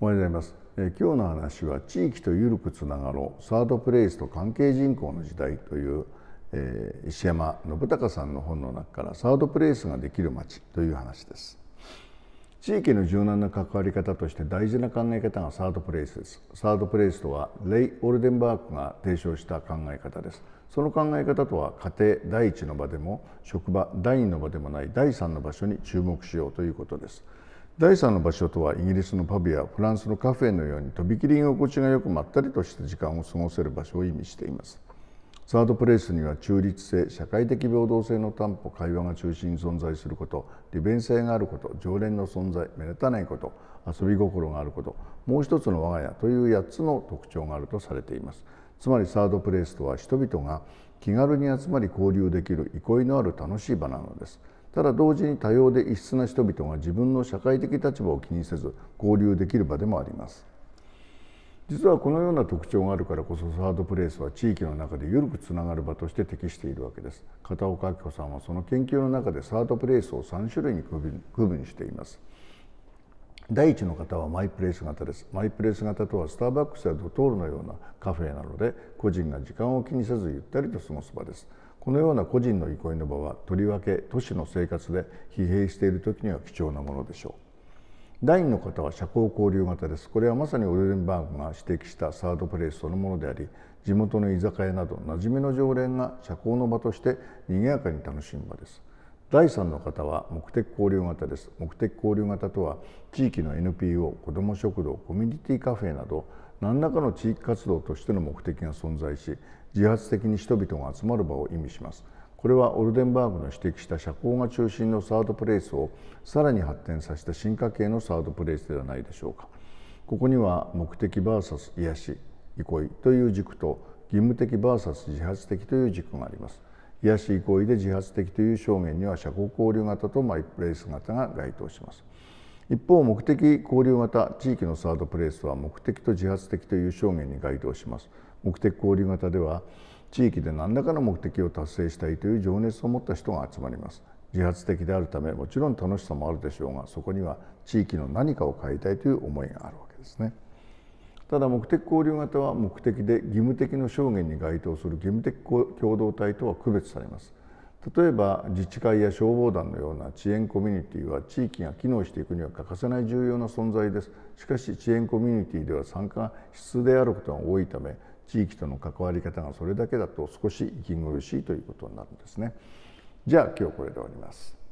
おはようございます、えー、今日の話は地域と緩くつながろうサードプレイスと関係人口の時代という、えー、石山信孝さんの本の中からサードプレイスができる街という話です地域の柔軟な関わり方として大事な考え方がサードプレイスですサードプレイスとはレイ・オルデンバークが提唱した考え方ですその考え方とは家庭第一の場でも職場第二の場でもない第三の場所に注目しようということです第3の場所とはイギリスのパビやフランスのカフェのようにとびきり居心地がよくまったりとした時間を過ごせる場所を意味していますサードプレイスには中立性社会的平等性の担保会話が中心に存在すること利便性があること常連の存在目立たないこと遊び心があることもう一つの我が家という8つの特徴があるとされていますつまりサードプレイスとは人々が気軽に集まり交流できる憩いのある楽しい場なのですただ同時に多様で異質な人々が自分の社会的立場を気にせず交流できる場でもあります実はこのような特徴があるからこそサードプレイスは地域の中で緩くつながる場として適しているわけです片岡明子さんはその研究の中でサードプレイスを3種類に区分しています第一の方はマイプレイス型ですマイプレイス型とはスターバックスやドトールのようなカフェなので個人が時間を気にせずゆったりと過ごす場ですこのような個人の憩いの場はとりわけ都市の生活で疲弊している時には貴重なものでしょう。第2の方は社交交流型です。これはまさにオルデンバーグが指摘したサードプレイスそのものであり地元の居酒屋など馴染みの常連が社交の場として賑やかに楽しむ場です。第3の方は目的交流型です目的交流型とは地域の NPO 子ども食堂コミュニティカフェなど何らかの地域活動としての目的が存在し自発的に人々が集まる場を意味しますこれはオルデンバーグの指摘した社交が中心のサードプレイスをさらに発展させた進化系のサードプレイスではないでしょうかここには目的 VS 癒し憩いという軸と義務的 VS 自発的という軸があります卑しい行為で自発的という証言には社交交流型とマイプレイス型が該当します。一方目的交流型地域のサードプレイスは目的と自発的という証言に該当します目的交流型では地域で何らかの目的を達成したいという情熱を持った人が集まります自発的であるためもちろん楽しさもあるでしょうがそこには地域の何かを変えたいという思いがあるわけですね。ただ目的交流型は目的で義務的の証言に該当する義務的共同体とは区別されます例えば自治会や消防団のような遅延コミュニティは地域が機能していくには欠かせない重要な存在ですしかし遅延コミュニティでは参加必須であることが多いため地域との関わり方がそれだけだと少し息苦しいということになるんですねじゃあ今日これで終わります